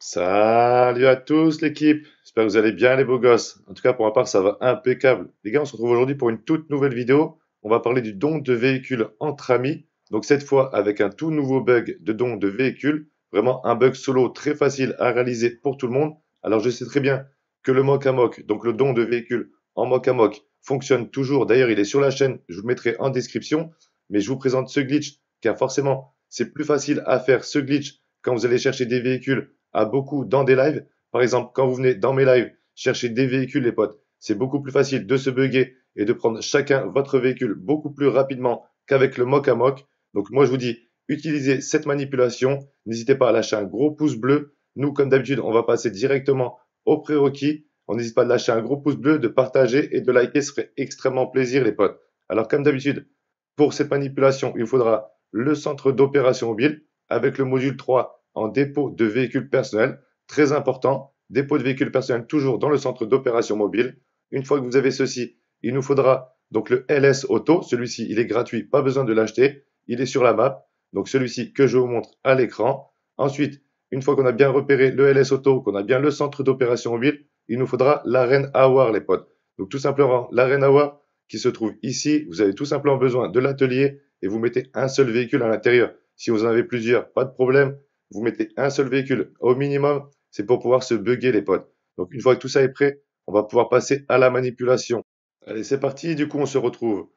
Salut à tous l'équipe, j'espère que vous allez bien les beaux gosses. En tout cas pour ma part ça va impeccable. Les gars on se retrouve aujourd'hui pour une toute nouvelle vidéo. On va parler du don de véhicules entre amis. Donc cette fois avec un tout nouveau bug de don de véhicules. Vraiment un bug solo très facile à réaliser pour tout le monde. Alors je sais très bien que le mock à mock, donc le don de véhicules en mock à mock, fonctionne toujours. D'ailleurs il est sur la chaîne, je vous le mettrai en description. Mais je vous présente ce glitch car forcément c'est plus facile à faire ce glitch quand vous allez chercher des véhicules beaucoup dans des lives. Par exemple, quand vous venez dans mes lives chercher des véhicules, les potes, c'est beaucoup plus facile de se bugger et de prendre chacun votre véhicule beaucoup plus rapidement qu'avec le mock à mock. Donc moi je vous dis, utilisez cette manipulation. N'hésitez pas à lâcher un gros pouce bleu. Nous, comme d'habitude, on va passer directement au prérequis. On n'hésite pas à lâcher un gros pouce bleu, de partager et de liker. Ce serait extrêmement plaisir, les potes. Alors comme d'habitude, pour cette manipulation, il faudra le centre d'opération mobile avec le module 3 en dépôt de véhicules personnels. Très important, dépôt de véhicules personnels toujours dans le centre d'opération mobile. Une fois que vous avez ceci, il nous faudra donc le LS Auto. Celui-ci, il est gratuit, pas besoin de l'acheter. Il est sur la map. Donc celui-ci que je vous montre à l'écran. Ensuite, une fois qu'on a bien repéré le LS Auto, qu'on a bien le centre d'opération mobile, il nous faudra l'arène War les potes. Donc tout simplement, l'arène Awar qui se trouve ici, vous avez tout simplement besoin de l'atelier et vous mettez un seul véhicule à l'intérieur. Si vous en avez plusieurs, pas de problème vous mettez un seul véhicule au minimum, c'est pour pouvoir se bugger les potes. Donc une fois que tout ça est prêt, on va pouvoir passer à la manipulation. Allez, c'est parti, du coup on se retrouve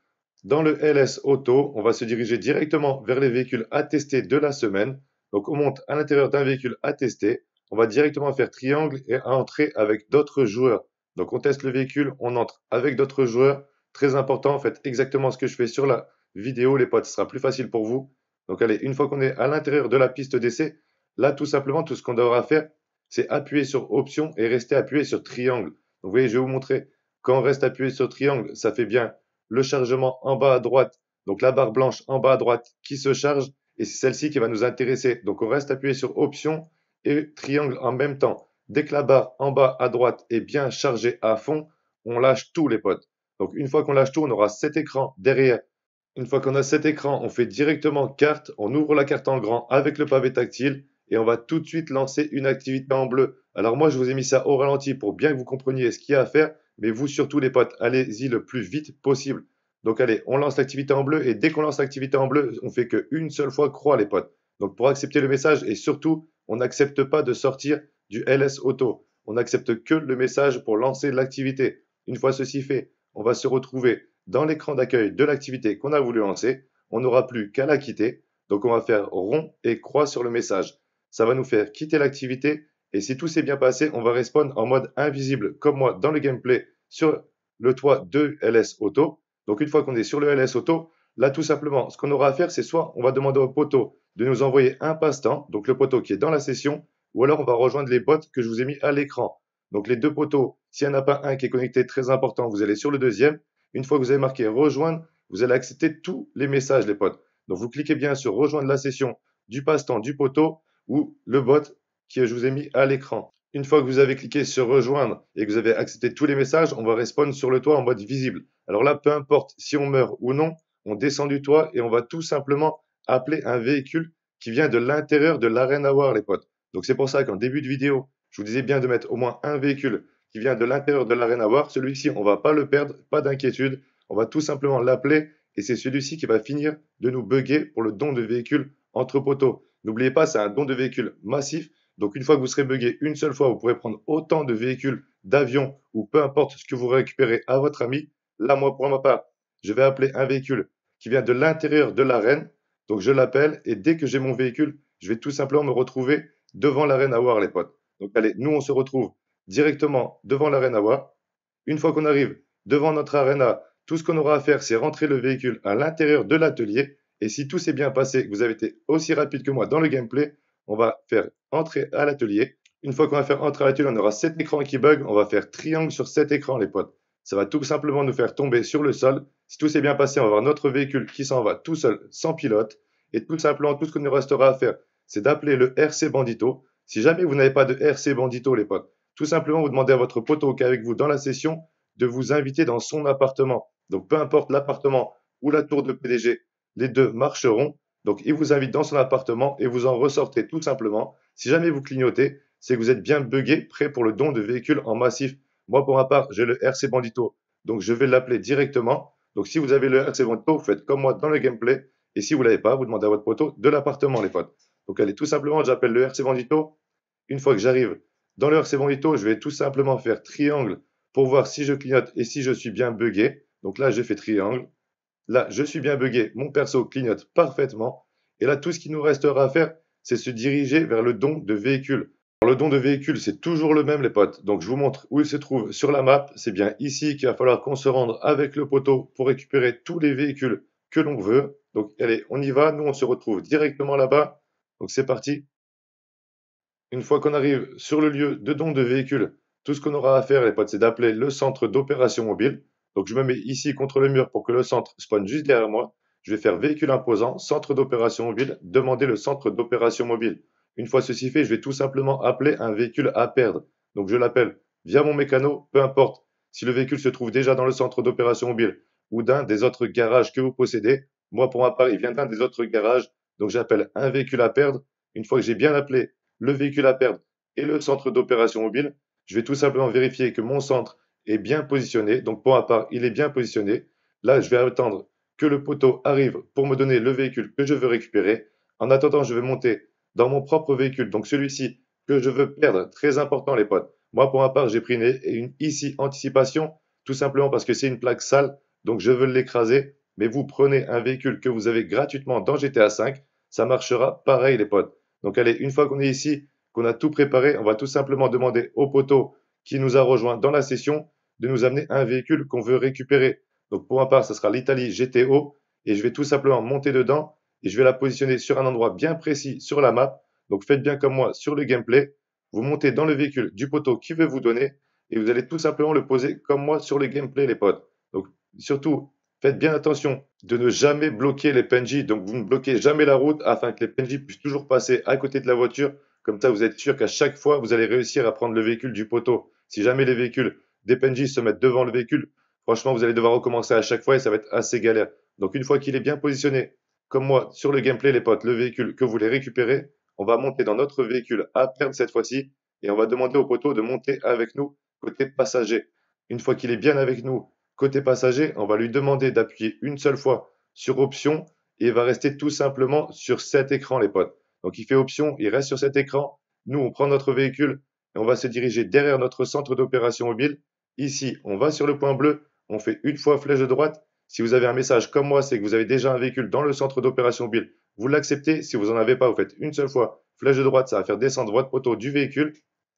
dans le LS Auto, on va se diriger directement vers les véhicules à tester de la semaine. Donc on monte à l'intérieur d'un véhicule à tester, on va directement faire triangle et entrer avec d'autres joueurs. Donc on teste le véhicule, on entre avec d'autres joueurs. Très important, faites exactement ce que je fais sur la vidéo, les potes, ce sera plus facile pour vous. Donc allez, une fois qu'on est à l'intérieur de la piste d'essai, là tout simplement tout ce qu'on devra faire, c'est appuyer sur option et rester appuyé sur triangle. vous voyez, je vais vous montrer, quand on reste appuyé sur triangle, ça fait bien le chargement en bas à droite, donc la barre blanche en bas à droite qui se charge, et c'est celle-ci qui va nous intéresser. Donc on reste appuyé sur option et triangle en même temps. Dès que la barre en bas à droite est bien chargée à fond, on lâche tous les potes. Donc une fois qu'on lâche tout, on aura cet écran derrière une fois qu'on a cet écran, on fait directement carte, on ouvre la carte en grand avec le pavé tactile et on va tout de suite lancer une activité en bleu. Alors moi, je vous ai mis ça au ralenti pour bien que vous compreniez ce qu'il y a à faire, mais vous surtout les potes, allez-y le plus vite possible. Donc allez, on lance l'activité en bleu et dès qu'on lance l'activité en bleu, on fait qu'une seule fois croix les potes. Donc pour accepter le message et surtout, on n'accepte pas de sortir du LS auto. On n'accepte que le message pour lancer l'activité. Une fois ceci fait, on va se retrouver dans l'écran d'accueil de l'activité qu'on a voulu lancer, on n'aura plus qu'à la quitter. Donc on va faire rond et croix sur le message. Ça va nous faire quitter l'activité et si tout s'est bien passé, on va répondre en mode invisible comme moi dans le gameplay sur le toit de LS Auto. Donc une fois qu'on est sur le LS Auto, là tout simplement, ce qu'on aura à faire, c'est soit on va demander au poteau de nous envoyer un passe-temps, donc le poteau qui est dans la session, ou alors on va rejoindre les bots que je vous ai mis à l'écran. Donc les deux poteaux, s'il n'y en a pas un qui est connecté très important, vous allez sur le deuxième. Une fois que vous avez marqué rejoindre, vous allez accepter tous les messages, les potes. Donc, vous cliquez bien sur rejoindre la session du passe-temps du poteau ou le bot que je vous ai mis à l'écran. Une fois que vous avez cliqué sur rejoindre et que vous avez accepté tous les messages, on va respawn sur le toit en mode visible. Alors là, peu importe si on meurt ou non, on descend du toit et on va tout simplement appeler un véhicule qui vient de l'intérieur de l'arène à voir, les potes. Donc c'est pour ça qu'en début de vidéo, je vous disais bien de mettre au moins un véhicule qui vient de l'intérieur de l'arène à voir. Celui-ci, on ne va pas le perdre, pas d'inquiétude. On va tout simplement l'appeler et c'est celui-ci qui va finir de nous bugger pour le don de véhicule entre poteaux. N'oubliez pas, c'est un don de véhicule massif. Donc une fois que vous serez bugué une seule fois, vous pourrez prendre autant de véhicules, d'avions ou peu importe ce que vous récupérez à votre ami. Là, moi, pour ma part, je vais appeler un véhicule qui vient de l'intérieur de l'arène. Donc je l'appelle et dès que j'ai mon véhicule, je vais tout simplement me retrouver devant l'arène à voir les potes. Donc allez, nous on se retrouve directement devant Awa. Une fois qu'on arrive devant notre arena, tout ce qu'on aura à faire, c'est rentrer le véhicule à l'intérieur de l'atelier. Et si tout s'est bien passé, que vous avez été aussi rapide que moi dans le gameplay, on va faire entrer à l'atelier. Une fois qu'on va faire entrer à l'atelier, on aura 7 écrans qui bug. On va faire triangle sur cet écrans, les potes. Ça va tout simplement nous faire tomber sur le sol. Si tout s'est bien passé, on va avoir notre véhicule qui s'en va tout seul, sans pilote. Et tout simplement, tout ce qu'on nous restera à faire, c'est d'appeler le RC Bandito. Si jamais vous n'avez pas de RC Bandito, les potes, tout simplement, vous demandez à votre poteau qui est avec vous dans la session de vous inviter dans son appartement. Donc, peu importe l'appartement ou la tour de PDG, les deux marcheront. Donc, il vous invite dans son appartement et vous en ressortez tout simplement. Si jamais vous clignotez, c'est que vous êtes bien buggé, prêt pour le don de véhicules en massif. Moi, pour ma part, j'ai le RC Bandito, donc je vais l'appeler directement. Donc, si vous avez le RC Bandito, faites comme moi dans le gameplay. Et si vous ne l'avez pas, vous demandez à votre poteau de l'appartement, les potes. Donc, allez, tout simplement, j'appelle le RC Bandito. Une fois que j'arrive dans c'est bon ito, je vais tout simplement faire triangle pour voir si je clignote et si je suis bien bugué. Donc là, j'ai fait triangle. Là, je suis bien bugué, Mon perso clignote parfaitement. Et là, tout ce qui nous restera à faire, c'est se diriger vers le don de véhicule. Alors, le don de véhicule, c'est toujours le même, les potes. Donc, je vous montre où il se trouve sur la map. C'est bien ici qu'il va falloir qu'on se rende avec le poteau pour récupérer tous les véhicules que l'on veut. Donc, allez, on y va. Nous, on se retrouve directement là-bas. Donc, c'est parti. Une fois qu'on arrive sur le lieu de don de véhicule, tout ce qu'on aura à faire, les potes, c'est d'appeler le centre d'opération mobile. Donc je me mets ici contre le mur pour que le centre spawn juste derrière moi. Je vais faire véhicule imposant, centre d'opération mobile, demander le centre d'opération mobile. Une fois ceci fait, je vais tout simplement appeler un véhicule à perdre. Donc je l'appelle via mon mécano, peu importe si le véhicule se trouve déjà dans le centre d'opération mobile ou d'un des autres garages que vous possédez. Moi, pour ma part, il vient d'un des autres garages, donc j'appelle un véhicule à perdre. Une fois que j'ai bien appelé le véhicule à perdre et le centre d'opération mobile, je vais tout simplement vérifier que mon centre est bien positionné. Donc pour ma part, il est bien positionné. Là, je vais attendre que le poteau arrive pour me donner le véhicule que je veux récupérer. En attendant, je vais monter dans mon propre véhicule, donc celui-ci que je veux perdre. Très important, les potes. Moi, pour ma part, j'ai pris une, ici anticipation, tout simplement parce que c'est une plaque sale, donc je veux l'écraser. Mais vous prenez un véhicule que vous avez gratuitement dans GTA V. ça marchera pareil, les potes. Donc allez, une fois qu'on est ici, qu'on a tout préparé, on va tout simplement demander au poteau qui nous a rejoint dans la session de nous amener un véhicule qu'on veut récupérer. Donc pour ma part, ce sera l'Italie GTO et je vais tout simplement monter dedans et je vais la positionner sur un endroit bien précis sur la map. Donc faites bien comme moi sur le gameplay. Vous montez dans le véhicule du poteau qui veut vous donner et vous allez tout simplement le poser comme moi sur le gameplay les potes. Donc surtout, Faites bien attention de ne jamais bloquer les PNJ. Donc, vous ne bloquez jamais la route afin que les PNJ puissent toujours passer à côté de la voiture. Comme ça, vous êtes sûr qu'à chaque fois, vous allez réussir à prendre le véhicule du poteau. Si jamais les véhicules des PNJ se mettent devant le véhicule, franchement, vous allez devoir recommencer à chaque fois et ça va être assez galère. Donc, une fois qu'il est bien positionné, comme moi, sur le gameplay, les potes, le véhicule que vous voulez récupérer, on va monter dans notre véhicule à perdre cette fois-ci et on va demander au poteau de monter avec nous côté passager. Une fois qu'il est bien avec nous Côté passager, on va lui demander d'appuyer une seule fois sur option et il va rester tout simplement sur cet écran, les potes. Donc il fait option, il reste sur cet écran. Nous, on prend notre véhicule et on va se diriger derrière notre centre d'opération mobile. Ici, on va sur le point bleu, on fait une fois flèche de droite. Si vous avez un message comme moi, c'est que vous avez déjà un véhicule dans le centre d'opération mobile. Vous l'acceptez. Si vous n'en avez pas, vous faites une seule fois flèche de droite, ça va faire descendre votre poteau du véhicule.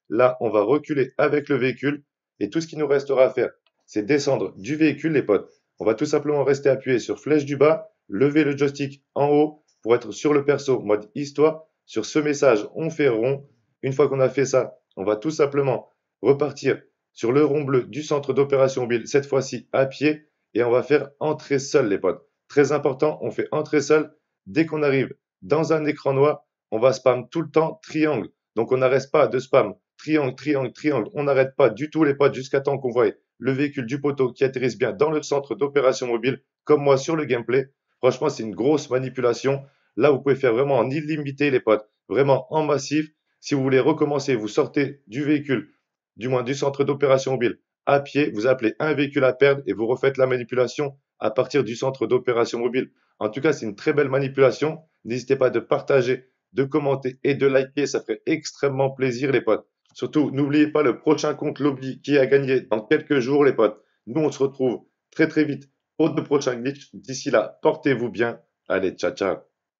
Là, on va reculer avec le véhicule. Et tout ce qui nous restera à faire, c'est descendre du véhicule, les potes. On va tout simplement rester appuyé sur flèche du bas, lever le joystick en haut pour être sur le perso mode histoire. Sur ce message, on fait rond. Une fois qu'on a fait ça, on va tout simplement repartir sur le rond bleu du centre d'opération mobile, cette fois-ci à pied, et on va faire entrer seul, les potes. Très important, on fait entrer seul. Dès qu'on arrive dans un écran noir, on va spam tout le temps triangle. Donc on n'arrête pas de spam triangle, triangle, triangle. On n'arrête pas du tout les potes jusqu'à temps qu'on voit le véhicule du poteau qui atterrisse bien dans le centre d'opération mobile, comme moi sur le gameplay. Franchement, c'est une grosse manipulation. Là, vous pouvez faire vraiment en illimité, les potes, vraiment en massif. Si vous voulez recommencer, vous sortez du véhicule, du moins du centre d'opération mobile, à pied, vous appelez un véhicule à perdre et vous refaites la manipulation à partir du centre d'opération mobile. En tout cas, c'est une très belle manipulation. N'hésitez pas de partager, de commenter et de liker. Ça ferait extrêmement plaisir, les potes. Surtout, n'oubliez pas le prochain compte lobby qui a gagné dans quelques jours, les potes. Nous, on se retrouve très très vite pour de prochains glitchs. D'ici là, portez-vous bien. Allez, ciao ciao.